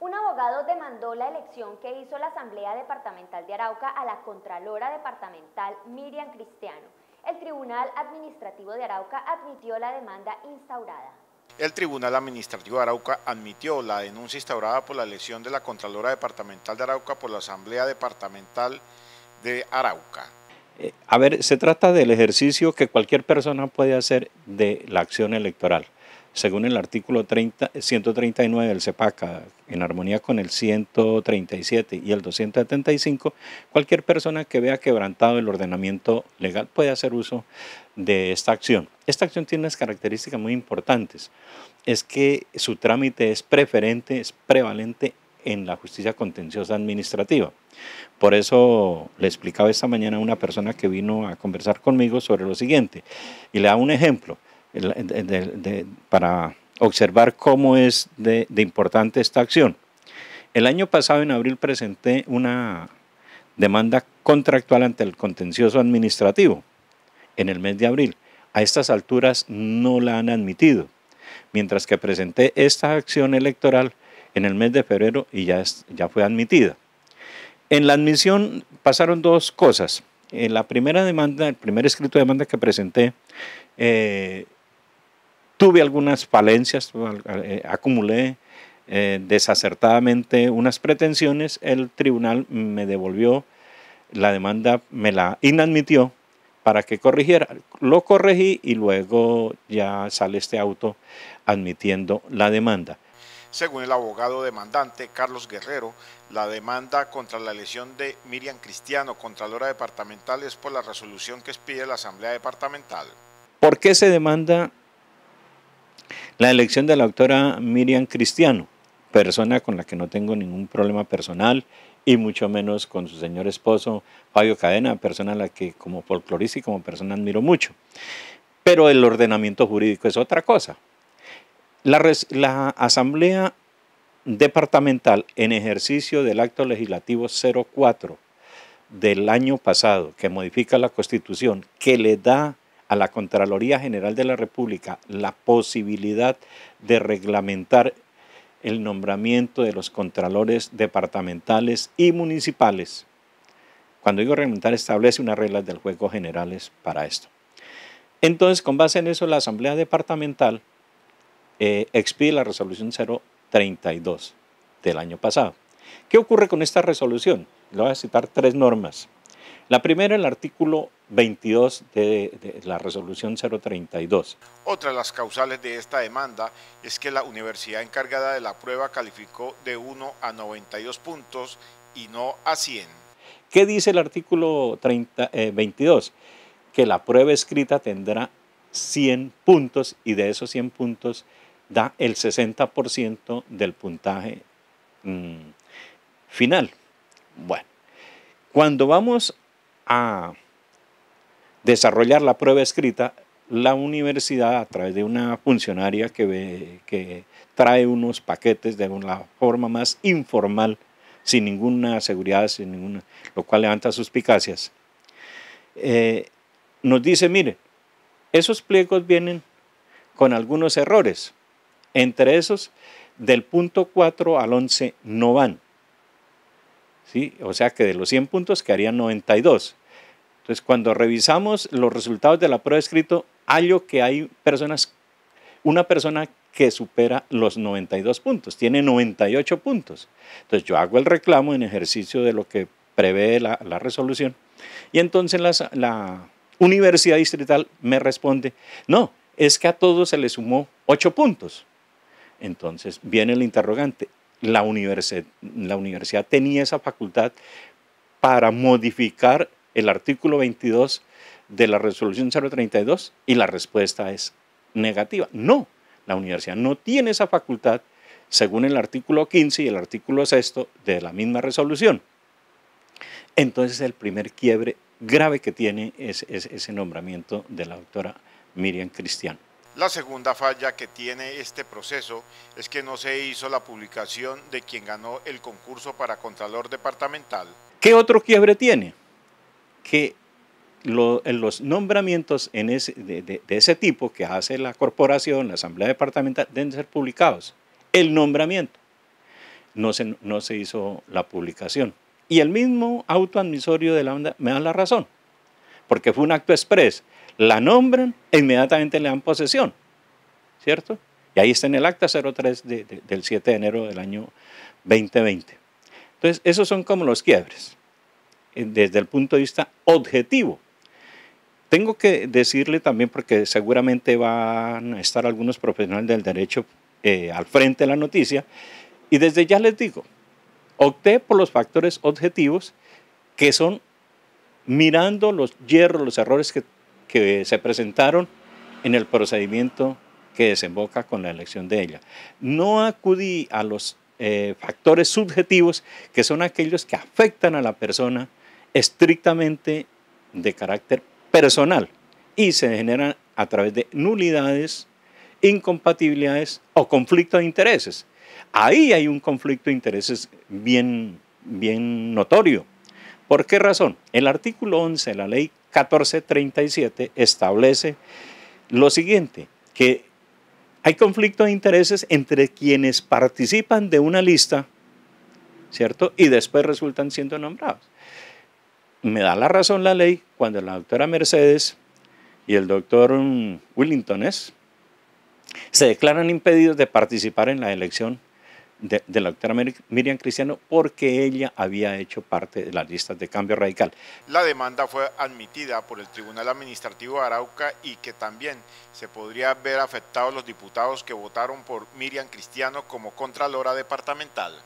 Un abogado demandó la elección que hizo la Asamblea Departamental de Arauca a la Contralora Departamental Miriam Cristiano. El Tribunal Administrativo de Arauca admitió la demanda instaurada. El Tribunal Administrativo de Arauca admitió la denuncia instaurada por la elección de la Contralora Departamental de Arauca por la Asamblea Departamental de Arauca. Eh, a ver, se trata del ejercicio que cualquier persona puede hacer de la acción electoral según el artículo 139 del CEPACA, en armonía con el 137 y el 275, cualquier persona que vea quebrantado el ordenamiento legal puede hacer uso de esta acción. Esta acción tiene unas características muy importantes. Es que su trámite es preferente, es prevalente en la justicia contenciosa administrativa. Por eso le explicaba esta mañana a una persona que vino a conversar conmigo sobre lo siguiente. Y le da un ejemplo para observar cómo es de, importante esta acción. El año pasado, en abril, presenté una demanda contractual ante el contencioso administrativo en el mes de abril. A estas alturas no la han admitido, mientras que presenté esta acción electoral en el mes de febrero y ya, ya fue admitida. En la admisión pasaron dos cosas. En la primera demanda, el primer escrito de demanda que presenté, eh, tuve algunas falencias, eh, acumulé eh, desacertadamente unas pretensiones, el tribunal me devolvió la demanda, me la inadmitió para que corrigiera. Lo corregí y luego ya sale este auto admitiendo la demanda. Según el abogado demandante Carlos Guerrero, la demanda contra la elección de Miriam Cristiano, Contralora Departamental, es por la resolución que expide la Asamblea Departamental. ¿Por qué se demanda la elección de la doctora Miriam Cristiano, persona con la que no tengo ningún problema personal y mucho menos con su señor esposo Fabio Cadena, persona a la que como folclorista y como persona admiro mucho. Pero el ordenamiento jurídico es otra cosa. La, la Asamblea Departamental en ejercicio del Acto Legislativo 04 del año pasado, que modifica la Constitución, que le da a la Contraloría General de la República la posibilidad de reglamentar el nombramiento de los contralores departamentales y municipales. Cuando digo reglamentar, establece unas reglas del juego generales para esto. Entonces, con base en eso, la Asamblea Departamental eh, expide la resolución 032 del año pasado. ¿Qué ocurre con esta resolución? Le voy a citar tres normas. La primera, el artículo 22 de, la resolución 032. Otra de las causales de esta demanda es que la universidad encargada de la prueba calificó de 1 a 92 puntos y no a 100. ¿Qué dice el artículo 22? Eh, que la prueba escrita tendrá 100 puntos y de esos 100 puntos da el 60% del puntaje mm, final. Bueno, cuando vamos a desarrollar la prueba escrita, la universidad a través de una funcionaria que, ve, que trae unos paquetes de una forma más informal, sin ninguna seguridad, sin ninguna, lo cual levanta suspicacias, eh, nos dice, mire, esos pliegos vienen con algunos errores. Entre esos, del punto 4 al 11 no van. ¿sí? O sea que de los 100 puntos quedarían 92. Entonces, cuando revisamos los resultados de la prueba de escrito, hallo que hay personas, una persona que supera los 92 puntos, tiene 98 puntos. Entonces, yo hago el reclamo en ejercicio de lo que prevé la, resolución. Y entonces la Universidad Distrital me responde, no, es que a todos se le sumó 8 puntos. Entonces viene el interrogante, la universidad, tenía esa facultad para modificar el artículo 22 de la resolución 032 y la respuesta es negativa. No, la universidad no tiene esa facultad según el artículo 15 y el artículo 6 de la misma resolución. Entonces el primer quiebre grave que tiene es, ese nombramiento de la doctora Miriam Cristiano. La segunda falla que tiene este proceso es que no se hizo la publicación de quien ganó el concurso para Contralor Departamental. ¿Qué otro quiebre tiene? Que los nombramientos de, ese tipo que hace la corporación, la asamblea departamental, deben ser publicados. El nombramiento. No se, no se hizo la publicación. Y el mismo autoadmisorio de la onda me da la razón, porque fue un acto expreso la nombran, inmediatamente le dan posesión, ¿cierto? Y ahí está en el acta 03 del 7 de enero del año 2020. Entonces, esos son como los quiebres, eh, desde el punto de vista objetivo. Tengo que decirle también, porque seguramente van a estar algunos profesionales del derecho eh, al frente de la noticia, y desde ya les digo, opté por los factores objetivos que son mirando los hierros, los errores que que se presentaron en el procedimiento que desemboca con la elección de ella. No acudí a los eh, factores subjetivos que son aquellos que afectan a la persona estrictamente de carácter personal y se generan a través de nulidades, incompatibilidades o conflicto de intereses. Ahí hay un conflicto de intereses bien, bien notorio. ¿Por qué razón? El artículo 11 de la ley 1437 establece lo siguiente, que hay conflicto de intereses entre quienes participan de una lista, ¿cierto? Y después resultan siendo nombrados. Me da la razón la ley cuando la doctora Mercedes y el doctor mm, Willington se declaran impedidos de participar en la elección de, la doctora Miriam Cristiano porque ella había hecho parte de las listas de cambio radical. La demanda fue admitida por el Tribunal Administrativo de Arauca y que también se podría ver afectados los diputados que votaron por Miriam Cristiano como Contralora Departamental.